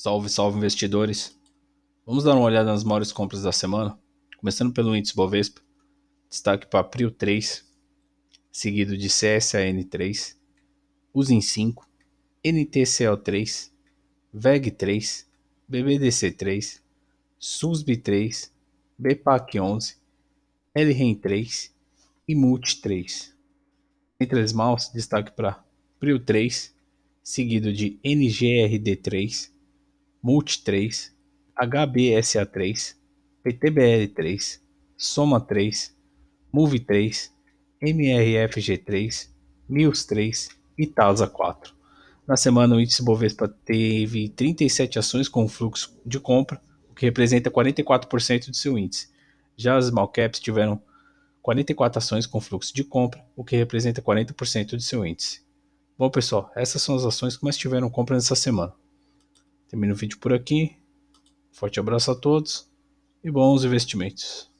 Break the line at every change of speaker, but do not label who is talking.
Salve, salve investidores! Vamos dar uma olhada nas maiores compras da semana, começando pelo índice Bovespa, destaque para Prio 3, seguido de CSAN3, Usin 5, NTCL3, VEG 3, BBDC 3, SUSB 3, BPAC 11, LREN 3 e Mult 3. Entre as maus, destaque para Prio 3, seguido de NGRD 3, Mult3, HBSA3, PTBR3, Soma3, Move3, MRFG3, MILS3 e TASA4. Na semana, o índice Bovespa teve 37 ações com fluxo de compra, o que representa 44% do seu índice. Já as small caps tiveram 44 ações com fluxo de compra, o que representa 40% do seu índice. Bom, pessoal, essas são as ações que mais tiveram compra nessa semana. Termino o vídeo por aqui. Forte abraço a todos e bons investimentos.